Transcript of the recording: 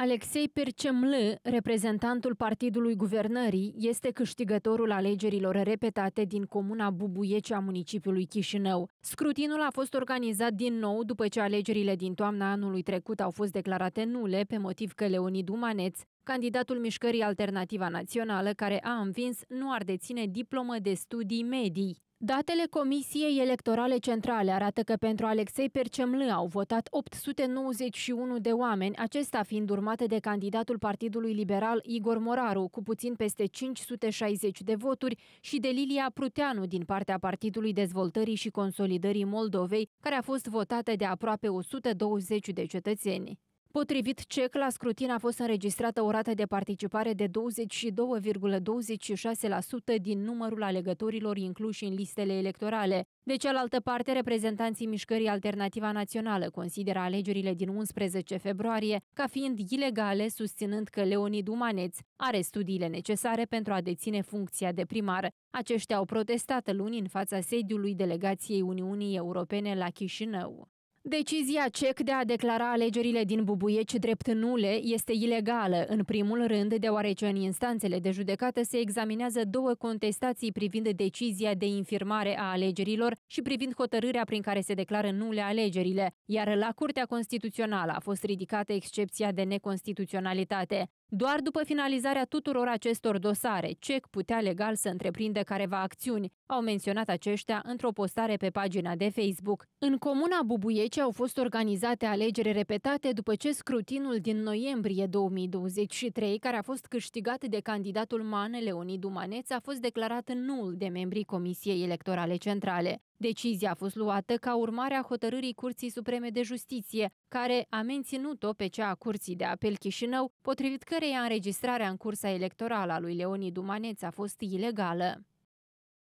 Alexei Percemlă, reprezentantul Partidului Guvernării, este câștigătorul alegerilor repetate din comuna Bubuiece a municipiului Chișinău. Scrutinul a fost organizat din nou după ce alegerile din toamna anului trecut au fost declarate nule pe motiv că Leonid Umaneț, candidatul mișcării Alternativa Națională, care a învins, nu ar deține diplomă de studii medii. Datele Comisiei Electorale Centrale arată că pentru Alexei Percemlă au votat 891 de oameni, acesta fiind urmate de candidatul Partidului Liberal Igor Moraru, cu puțin peste 560 de voturi, și de Lilia Pruteanu din partea Partidului Dezvoltării și Consolidării Moldovei, care a fost votată de aproape 120 de cetățeni. Potrivit CEC, la scrutin a fost înregistrată o rată de participare de 22,26% din numărul alegătorilor incluși în listele electorale. De cealaltă parte, reprezentanții Mișcării Alternativa Națională consideră alegerile din 11 februarie ca fiind ilegale, susținând că Leonid Umaneț are studiile necesare pentru a deține funcția de primar. Aceștia au protestat luni în fața sediului delegației Uniunii Europene la Chișinău. Decizia CEC de a declara alegerile din Bubuieci drept nule este ilegală, în primul rând, deoarece în instanțele de judecată se examinează două contestații privind decizia de infirmare a alegerilor și privind hotărârea prin care se declară nule alegerile, iar la Curtea Constituțională a fost ridicată excepția de neconstituționalitate. Doar după finalizarea tuturor acestor dosare, CEC putea legal să întreprinde careva acțiuni, au menționat aceștia într-o postare pe pagina de Facebook. În comuna Bubuiece au fost organizate alegeri repetate după ce scrutinul din noiembrie 2023, care a fost câștigat de candidatul Man Leonid Dumaneț, a fost declarat nul de membrii Comisiei Electorale Centrale. Decizia a fost luată ca urmare a hotărârii Curții Supreme de Justiție, care a menținut-o pe cea a Curții de Apel Chișinău, potrivit căreia înregistrarea în cursa electorală a lui Leonid Dumaneț a fost ilegală.